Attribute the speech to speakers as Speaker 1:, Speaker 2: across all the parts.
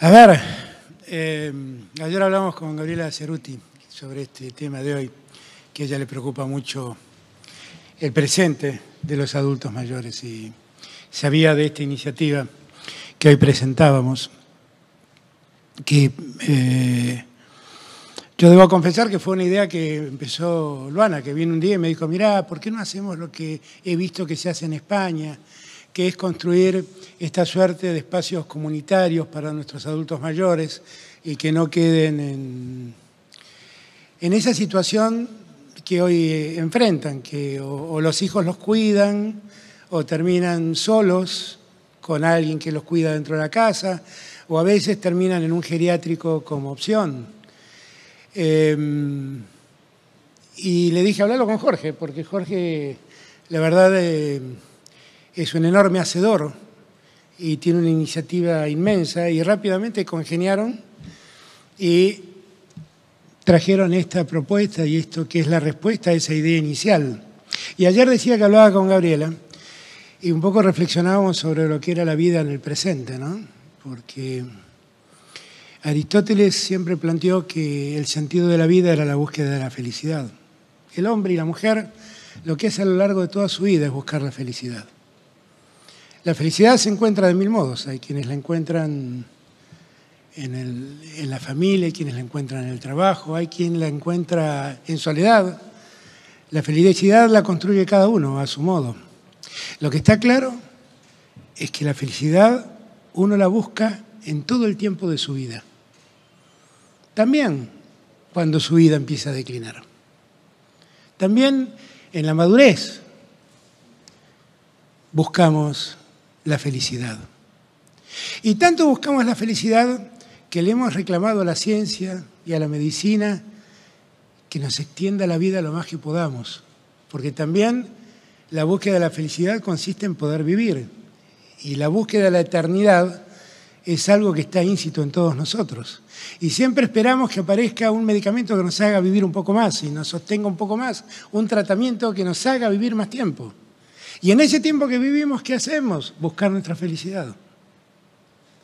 Speaker 1: A ver, eh, ayer hablamos con Gabriela Ceruti sobre este tema de hoy, que a ella le preocupa mucho el presente de los adultos mayores y sabía de esta iniciativa que hoy presentábamos, que eh, yo debo confesar que fue una idea que empezó Luana, que vino un día y me dijo, mira, ¿por qué no hacemos lo que he visto que se hace en España? que es construir esta suerte de espacios comunitarios para nuestros adultos mayores y que no queden en, en esa situación que hoy eh, enfrentan, que o, los hijos los cuidan o terminan solos con alguien que los cuida dentro de la casa, o a veces terminan en un geriátrico como opción. Em, y le dije, hablarlo con Jorge, porque Jorge, la verdad, eh, es un enorme hacedor y tiene una iniciativa inmensa y rápidamente congeniaron y trajeron esta propuesta y esto que es la respuesta a esa idea inicial. Y ayer decía que hablaba con Gabriela y un poco reflexionábamos sobre lo que era la vida en el presente, ¿no? Porque Aristóteles siempre planteó que el sentido de la vida era la búsqueda de la felicidad. El hombre y la mujer lo que hace a lo largo de toda su vida es buscar la felicidad. La felicidad se encuentra de mil modos. Hay quienes la encuentran en, la familia, hay quienes la encuentran en el trabajo, hay quien la encuentra en soledad. La felicidad la construye cada uno a su modo. Lo que está claro es que la felicidad uno la busca en todo el tiempo de su vida. También cuando su vida empieza a declinar. También en la madurez buscamos la felicidad. Y tanto buscamos la felicidad que le hemos reclamado a la ciencia y a la medicina que nos extienda la vida lo más que podamos, porque también la búsqueda de la felicidad consiste en poder vivir y la búsqueda de la eternidad es algo que está íncito en todos nosotros. Y siempre esperamos que aparezca un medicamento que nos haga vivir un poco más y nos sostenga un poco más, un tratamiento que nos haga vivir más tiempo. Y en ese tiempo que vivimos, ¿qué hacemos? Buscar nuestra felicidad.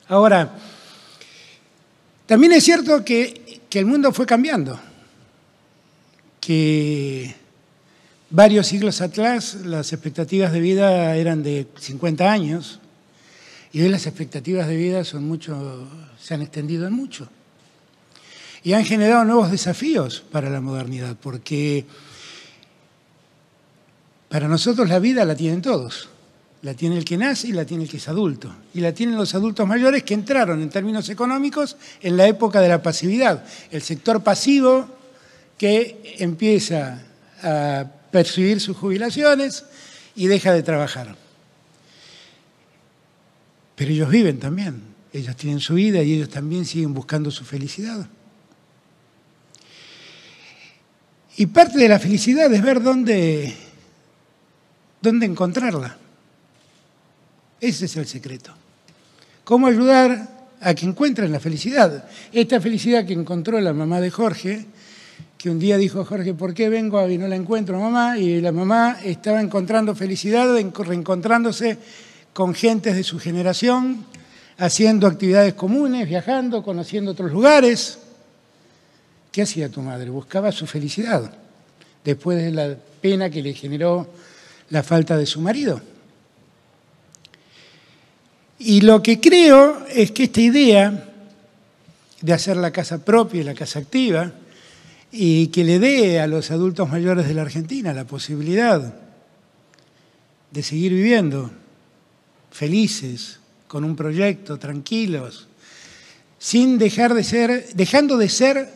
Speaker 1: Ahora, también es cierto que, el mundo fue cambiando, que varios siglos atrás las expectativas de vida eran de 50 años y hoy las expectativas de vida son mucho, se han extendido en mucho. Y han generado nuevos desafíos para la modernidad, porque para nosotros la vida la tienen todos. La tiene el que nace y la tiene el que es adulto. Y la tienen los adultos mayores que entraron en términos económicos en la época de la pasividad. El sector pasivo que empieza a percibir sus jubilaciones y deja de trabajar. Pero ellos viven también, ellos tienen su vida y ellos también siguen buscando su felicidad. Y parte de la felicidad es ver dónde dónde encontrarla. Ese es el secreto. ¿Cómo ayudar a que encuentren la felicidad? Esta felicidad que encontró la mamá de Jorge, que un día dijo Jorge, ¿por qué vengo y no la encuentro, mamá? Y la mamá estaba encontrando felicidad, reencontrándose con gentes de su generación, haciendo actividades comunes, viajando, conociendo otros lugares. ¿Qué hacía tu madre? Buscaba su felicidad después de la pena que le generó la falta de su marido. Y lo que creo es que esta idea de hacer la casa propia y la casa activa, y que le dé a los adultos mayores de la Argentina la posibilidad de seguir viviendo felices, con un proyecto, tranquilos, sin dejar de ser, dejando de ser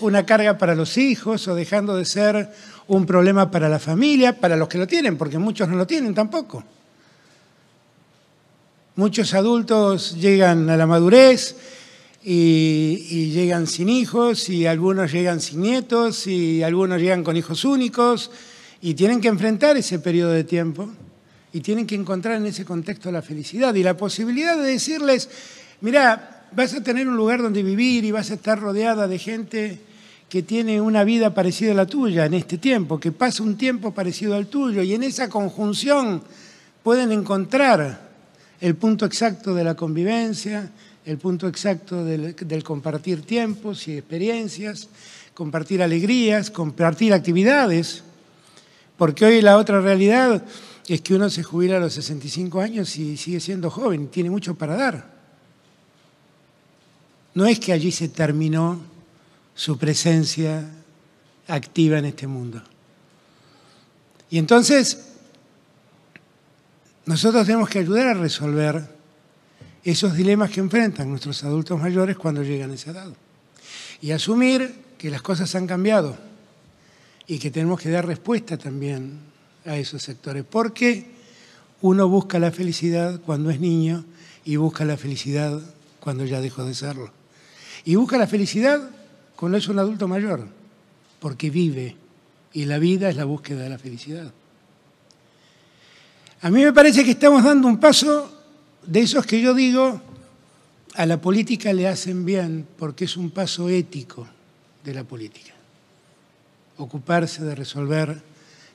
Speaker 1: una carga para los hijos o dejando de ser un problema para la familia, para los que lo tienen, porque muchos no lo tienen tampoco. Muchos adultos llegan a la madurez y, llegan sin hijos, y algunos llegan sin nietos, y algunos llegan con hijos únicos, y tienen que enfrentar ese periodo de tiempo, y tienen que encontrar en ese contexto la felicidad y la posibilidad de decirles, mira, vas a tener un lugar donde vivir y vas a estar rodeada de gente que tiene una vida parecida a la tuya en este tiempo, que pasa un tiempo parecido al tuyo, y en esa conjunción pueden encontrar el punto exacto de la convivencia, el punto exacto del, compartir tiempos y experiencias, compartir alegrías, compartir actividades, porque hoy la otra realidad es que uno se jubila a los 65 años y sigue siendo joven, tiene mucho para dar. No es que allí se terminó su presencia activa en este mundo. Y entonces, nosotros tenemos que ayudar a resolver esos dilemas que enfrentan nuestros adultos mayores cuando llegan a esa edad. Y asumir que las cosas han cambiado y que tenemos que dar respuesta también a esos sectores. Porque uno busca la felicidad cuando es niño y busca la felicidad cuando ya dejó de serlo. Y busca la felicidad cuando es un adulto mayor, porque vive y la vida es la búsqueda de la felicidad. A mí me parece que estamos dando un paso de esos que yo digo, a la política le hacen bien porque es un paso ético de la política. Ocuparse de resolver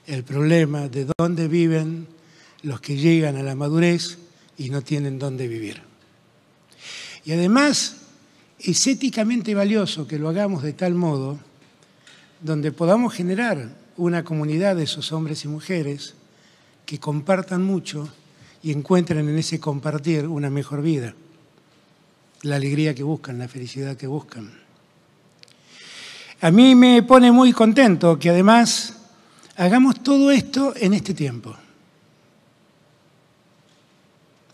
Speaker 1: el problema de dónde viven los que llegan a la madurez y no tienen dónde vivir. Y además es éticamente valioso que lo hagamos de tal modo donde podamos generar una comunidad de esos hombres y mujeres que compartan mucho y encuentren en ese compartir una mejor vida, la alegría que buscan, la felicidad que buscan. A mí me pone muy contento que además hagamos todo esto en este tiempo.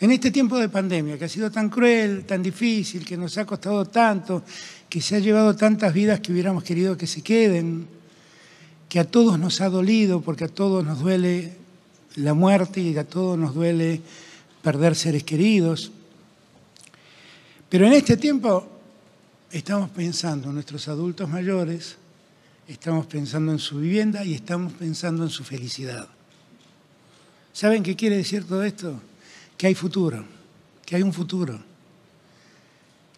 Speaker 1: En este tiempo de pandemia, que ha sido tan cruel, tan difícil, que nos ha costado tanto, que se ha llevado tantas vidas que hubiéramos querido que se queden, que a todos nos ha dolido, porque a todos nos duele la muerte y a todos nos duele perder seres queridos. Pero en este tiempo estamos pensando en nuestros adultos mayores, estamos pensando en su vivienda y estamos pensando en su felicidad. ¿Saben qué quiere decir todo esto? que hay futuro, que hay un futuro,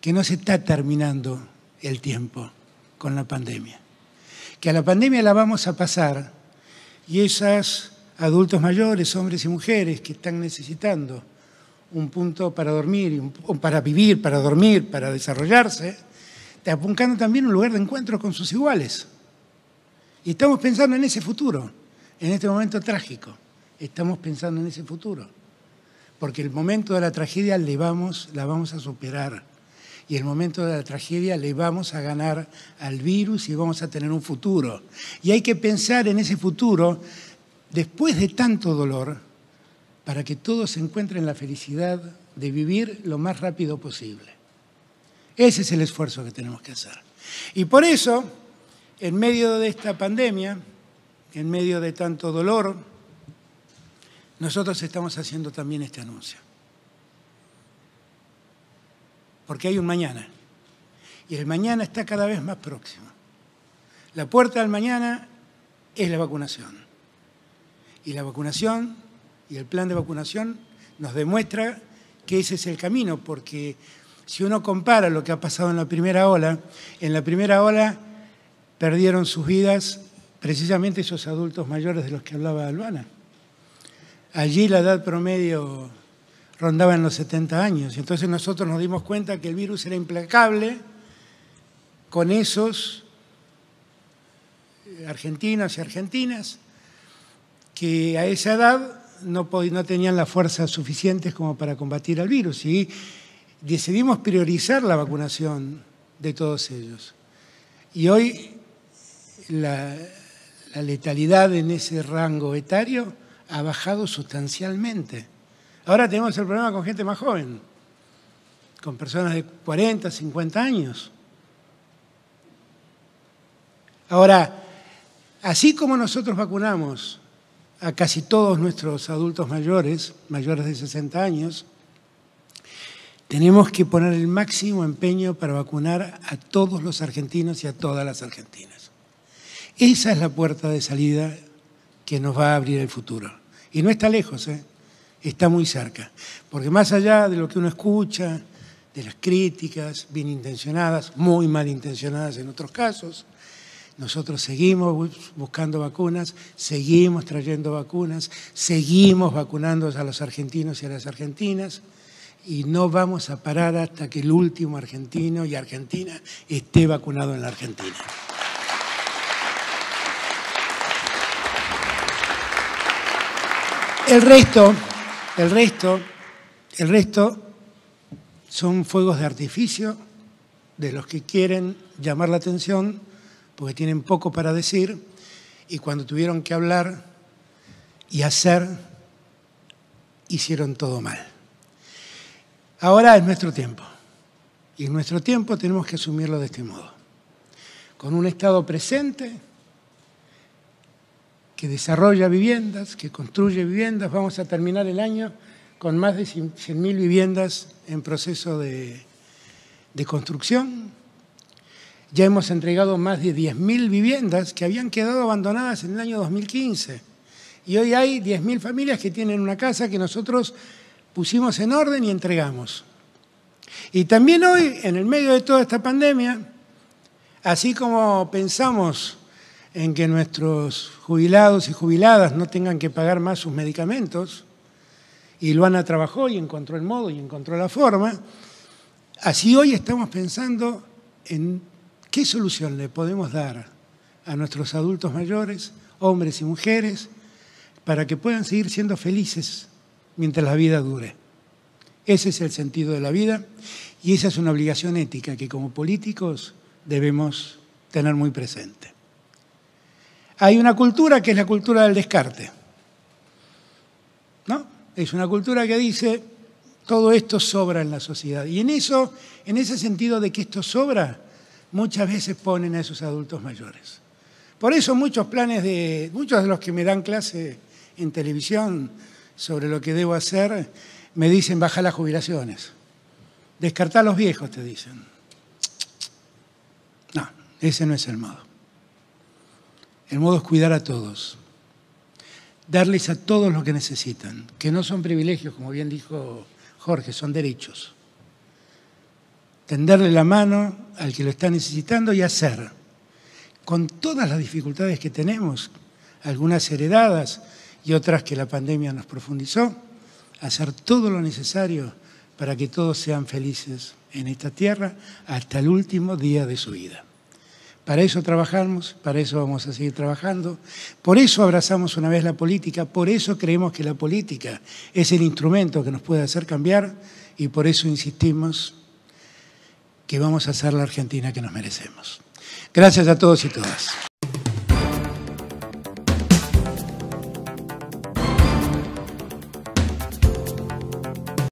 Speaker 1: que no se está terminando el tiempo con la pandemia, que a la pandemia la vamos a pasar y esas adultos mayores, hombres y mujeres que están necesitando un punto para dormir, para vivir, para dormir, para desarrollarse, está buscando también un lugar de encuentro con sus iguales. Y estamos pensando en ese futuro, en este momento trágico, estamos pensando en ese futuro porque el momento de la tragedia le vamos, la vamos a superar. Y el momento de la tragedia le vamos a ganar al virus y vamos a tener un futuro. Y hay que pensar en ese futuro después de tanto dolor para que todos encuentren la felicidad de vivir lo más rápido posible. Ese es el esfuerzo que tenemos que hacer. Y por eso, en medio de esta pandemia, en medio de tanto dolor, nosotros estamos haciendo también este anuncio. Porque hay un mañana. Y el mañana está cada vez más próximo. La puerta al mañana es la vacunación. Y la vacunación y el plan de vacunación nos demuestra que ese es el camino, porque si uno compara lo que ha pasado en la primera ola, en la primera ola perdieron sus vidas precisamente esos adultos mayores de los que hablaba Albana. Allí la edad promedio rondaba en los 70 años. Y entonces nosotros nos dimos cuenta que el virus era implacable con esos eh, argentinos y argentinas que a esa edad no, no tenían las fuerzas suficientes como para combatir al virus. Y decidimos priorizar la vacunación de todos ellos. Y hoy la letalidad en ese rango etario ha bajado sustancialmente. Ahora tenemos el problema con gente más joven, con personas de 40, 50 años. Ahora, así como nosotros vacunamos a casi todos nuestros adultos mayores, mayores de 60 años, tenemos que poner el máximo empeño para vacunar a todos los argentinos y a todas las argentinas. Esa es la puerta de salida que nos va a abrir el futuro. Y no está lejos, ¿eh? está muy cerca. Porque más allá de lo que uno escucha, de las críticas bien intencionadas, muy mal intencionadas en otros casos, nosotros seguimos buscando vacunas, seguimos trayendo vacunas, seguimos vacunando a los argentinos y a las argentinas y no vamos a parar hasta que el último argentino y argentina esté vacunado en la Argentina. El resto, el resto, el resto son fuegos de artificio de los que quieren llamar la atención porque tienen poco para decir y cuando tuvieron que hablar y hacer, hicieron todo mal. Ahora es nuestro tiempo y en nuestro tiempo tenemos que asumirlo de este modo, con un Estado presente que desarrolla viviendas, que construye viviendas. Vamos a terminar el año con más de 100.000 viviendas en proceso de, construcción. Ya hemos entregado más de 10.000 viviendas que habían quedado abandonadas en el año 2015. Y hoy hay 10.000 familias que tienen una casa que nosotros pusimos en orden y entregamos. Y también hoy, en el medio de toda esta pandemia, así como pensamos en que nuestros jubilados y jubiladas no tengan que pagar más sus medicamentos, y Luana trabajó y encontró el modo y encontró la forma, así hoy estamos pensando en qué solución le podemos dar a nuestros adultos mayores, hombres y mujeres, para que puedan seguir siendo felices mientras la vida dure. Ese es el sentido de la vida y esa es una obligación ética que como políticos debemos tener muy presente hay una cultura que es la cultura del descarte. ¿No? Es una cultura que dice todo esto sobra en la sociedad. Y en eso, en ese sentido de que esto sobra, muchas veces ponen a esos adultos mayores. Por eso muchos planes de muchos de los que me dan clase en televisión sobre lo que debo hacer me dicen baja las jubilaciones. Descartar a los viejos te dicen. No, ese no es el modo. El modo es cuidar a todos, darles a todos lo que necesitan, que no son privilegios, como bien dijo Jorge, son derechos. Tenderle la mano al que lo está necesitando y hacer, con todas las dificultades que tenemos, algunas heredadas y otras que la pandemia nos profundizó, hacer todo lo necesario para que todos sean felices en esta tierra hasta el último día de su vida. Para eso trabajamos, para eso vamos a seguir trabajando, por eso abrazamos una vez la política, por eso creemos que la política es el instrumento que nos puede hacer cambiar y por eso insistimos que vamos a hacer la Argentina que nos merecemos. Gracias a todos y todas.